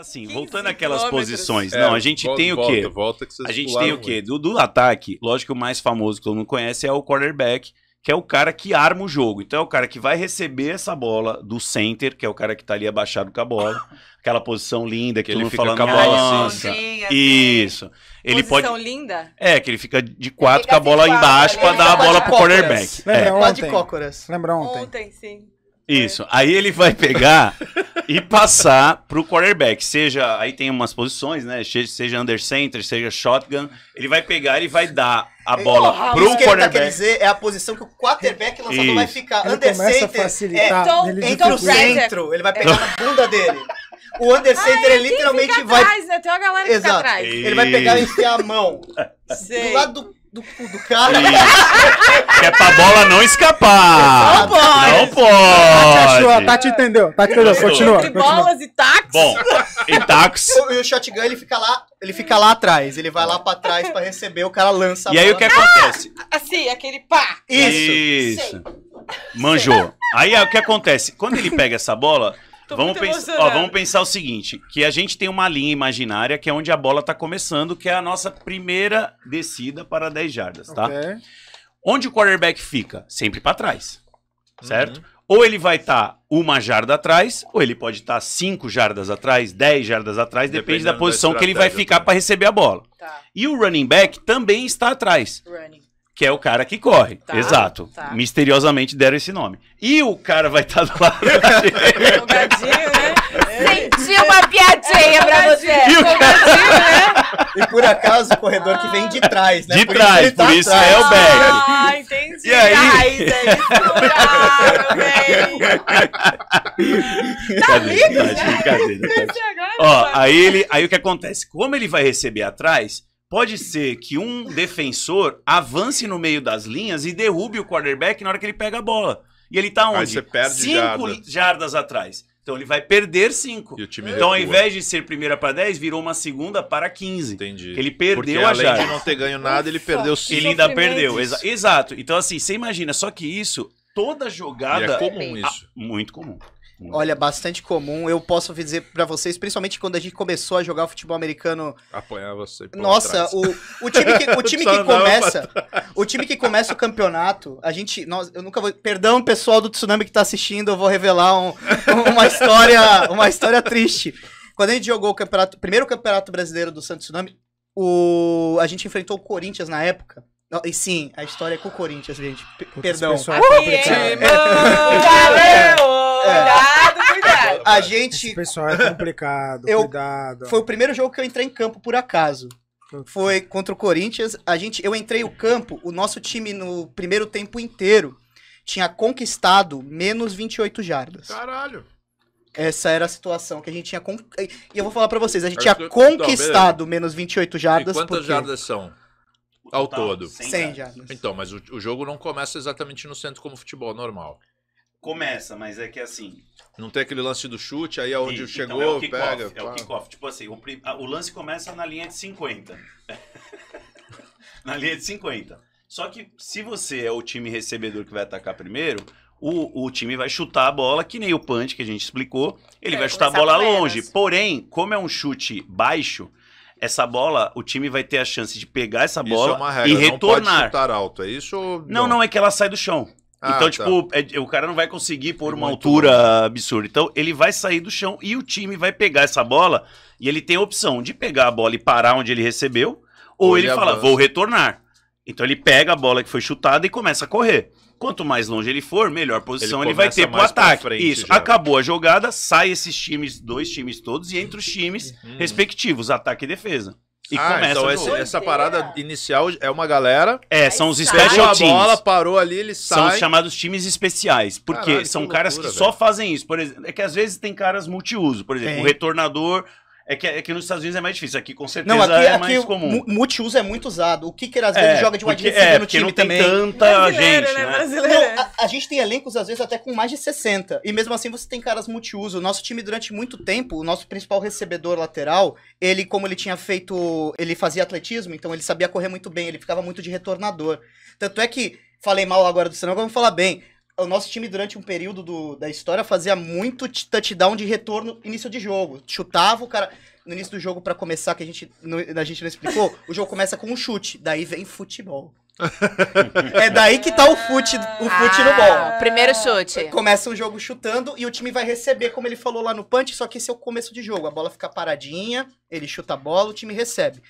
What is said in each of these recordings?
assim, voltando àquelas posições. É, não, a gente volta, tem o quê? Volta, volta que a gente tem o quê? Do, do ataque, lógico que o mais famoso que todo mundo conhece é o quarterback, que é o cara que arma o jogo. Então é o cara que vai receber essa bola do center, que é o cara que tá ali abaixado com a bola. Aquela posição linda que, que ele fica com a bola. Nossa, assim. isso. Ele posição pode... linda? É, que ele fica de quatro com a bola quatro, embaixo para né? dar a bola pro cócoras. quarterback. Lembra é. ontem? Lembra ontem? Ontem, sim. Isso. Aí ele vai pegar e passar para o quarterback. Seja, aí tem umas posições, né? Seja under center, seja shotgun. Ele vai pegar e vai dar a bola Porra, pro isso que quarterback. Ele tá dizer é a posição que o quarterback lançador isso. vai ficar. Ele under center facilitar, é, ele entra então centro, ele vai pegar na bunda dele. O under ah, center ah, é, literalmente vai atrás, né? Tem uma galera que Exato. Ele vai pegar e enfiar a mão Sei. do lado do do cu do cara. Isso. que é pra bola não escapar. Não pode. Não pode. Tá, tá te Tati entendeu. entendeu. Continua. Entre continua. bolas e táxi. Bom, e táxi. E o shotgun, ele fica lá, ele fica lá atrás. Ele vai lá pra trás pra receber, o cara lança a E bola. aí o que acontece? Ah, assim, aquele pá. Isso. Isso. Sei. Manjou. Sei. Aí o que acontece? Quando ele pega essa bola, vamos, pensar, ó, vamos pensar o seguinte: que a gente tem uma linha imaginária que é onde a bola está começando, que é a nossa primeira descida para 10 jardas, tá? Okay. Onde o quarterback fica? Sempre para trás, uhum. certo? Uhum. Ou ele vai estar tá uma jarda atrás, ou ele pode estar tá cinco jardas atrás, 10 jardas atrás, depende da posição da que ele vai ficar para receber a bola. Tá. E o running back também está atrás. Running que é o cara que corre. Tá, Exato. Tá. Misteriosamente deram esse nome. E o cara vai estar tá do lado né? Senti uma piadinha pra você. E, cara... Né? e por acaso o corredor que vem de trás, né? De por trás, isso tá por isso atrás. é o Beck. Ah, entendi. E aí? Ai, é tá lindo, né? Ó, aí, ele, aí o que acontece? Como ele vai receber atrás, Pode ser que um defensor avance no meio das linhas e derrube o quarterback na hora que ele pega a bola. E ele tá onde? cinco jardas atrás. Então ele vai perder cinco. então, recua. ao invés de ser primeira para 10, virou uma segunda para 15. Entendi. Ele perdeu Porque, a além jarda. Além de não ter ganho nada, ele perdeu cinco. Ele ainda perdeu. Exa exato. Então, assim, você imagina, só que isso, toda jogada. E é comum isso. Ah, muito comum. Hum. Olha, bastante comum. Eu posso dizer para vocês, principalmente quando a gente começou a jogar futebol americano. Apanhar você. Nossa, o, o, time que, o time que começa. o time que começa o campeonato, a gente. Nós, eu nunca vou. Perdão, pessoal do Tsunami que tá assistindo, eu vou revelar um, uma história. Uma história triste. Quando a gente jogou o campeonato, primeiro campeonato brasileiro do Santos Tsunami, o, a gente enfrentou o Corinthians na época. Não, e sim, a história é com o Corinthians, gente. P perdão. Pessoal, é Valeu! É. Cuidado, cuidado. A gente. Esse pessoal é complicado, eu... cuidado. Foi o primeiro jogo que eu entrei em campo por acaso. Foi contra o Corinthians. A gente, eu entrei o campo, o nosso time no primeiro tempo inteiro tinha conquistado menos 28 jardas. Caralho. Essa era a situação que a gente tinha. Con... E eu vou falar para vocês, a gente tinha conquistado não, menos 28 jardas. E quantas porque... jardas são? Ao todo. 100, 100 jardas. Então, mas o, o jogo não começa exatamente no centro como futebol normal. Começa, mas é que assim. Não tem aquele lance do chute, aí aonde é chegou, então é o pega. É o kickoff. Tipo assim, o, o, lance começa na linha de 50. na linha de 50. Só que se você é o time recebedor que vai atacar primeiro, o, o time vai chutar a bola, que nem o punch que a gente explicou. Ele é, vai chutar a bola longe. Porém, como é um chute baixo, essa bola, o time vai ter a chance de pegar essa bola isso é uma regra, e retornar. Não pode chutar alto, é isso? Não, não, não é que ela sai do chão. Ah, então, tá. tipo, é, o cara não vai conseguir pôr uma altura bom. absurda. Então, ele vai sair do chão e o time vai pegar essa bola e ele tem a opção de pegar a bola e parar onde ele recebeu, ou, ou ele, ele fala, avança. vou retornar. Então, ele pega a bola que foi chutada e começa a correr. Quanto mais longe ele for, melhor posição ele, ele vai ter pro ataque. Frente, Isso, já. acabou a jogada, sai esses times, dois times todos, e entre os times uhum. respectivos, ataque e defesa. E ah, então começa então essa, essa, parada inicial é uma galera. É, são os special teams. a bola, parou ali, ele sai. São os chamados times especiais, porque Caralho, são loucura, caras que véio. só fazem isso. Por exemplo, é que às vezes tem caras multiuso, por exemplo, o um retornador é que, é que nos Estados Unidos é mais difícil, aqui com certeza não, aqui, é aqui é mais comum. Multiuso é muito usado. O Kicker às é, vezes é, joga de wide receiver é, no time não tem também. tanta gente, né? né? Não, a, a, gente tem elencos às vezes até com mais de 60. E mesmo assim você tem caras multiuso. O nosso time durante muito tempo, o nosso principal recebedor lateral, ele como ele tinha feito, ele fazia atletismo, então ele sabia correr muito bem, ele ficava muito de retornador. Tanto é que falei mal agora do Senão, vamos falar bem o nosso time, durante um período do, da história, fazia muito touchdown de retorno início de jogo. Chutava o cara. No início do jogo, para começar, que a gente, não, a gente não explicou, o jogo começa com um chute. Daí vem futebol. é daí que tá o fute, o fute ah, no bol. Primeiro chute. Começa o jogo chutando e o time vai receber, como ele falou lá no punch, só que esse é o começo de jogo. A bola fica paradinha, ele chuta a bola, o time recebe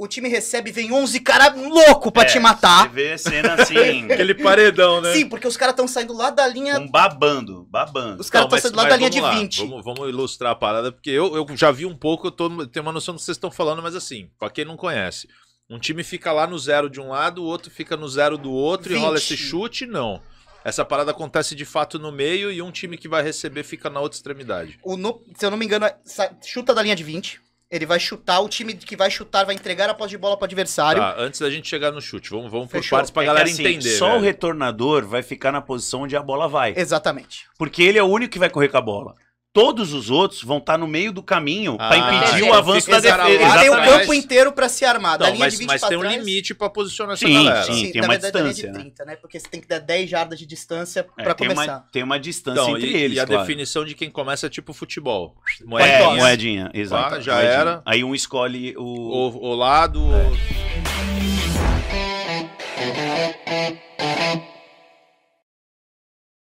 o time recebe, vem 11 cara louco pra é, te matar. Você vê a cena assim. Aquele paredão, né? Sim, porque os caras estão saindo lá da linha. Um babando, babando. Os caras estão saindo lá da linha de lá, 20. Vamos, vamos, ilustrar a parada, porque eu, eu já vi um pouco, eu tô, tenho uma noção do que vocês estão falando, mas assim, pra quem não conhece. Um time fica lá no zero de um lado, o outro fica no zero do outro 20. e rola esse chute, não. Essa parada acontece de fato no meio e um time que vai receber fica na outra extremidade. O, no, se eu não me engano, é, chuta da linha de 20 ele vai chutar, o time que vai chutar vai entregar a posse de bola para o adversário. Tá, antes da gente chegar no chute, vamos, vamos por partes para a é galera assim, entender. Só velho. o retornador vai ficar na posição onde a bola vai. Exatamente. Porque ele é o único que vai correr com a bola todos os outros vão estar tá no meio do caminho ah, para impedir é, o avanço da defesa. Lá, tem um campo inteiro para se armar. Não, mas, mas tem um limite para posicionar essa sim, galera. Sim, sim, tem uma verdade, distância. É de 30, né? Porque você tem que dar 10 jardas de distância é, para começar. Uma, tem uma distância então, entre e, eles, E a claro. definição de quem começa é tipo futebol. É, moedinha. Moedinha, exato. Ah, já moedinha. era. Aí um escolhe o... O, o lado... É.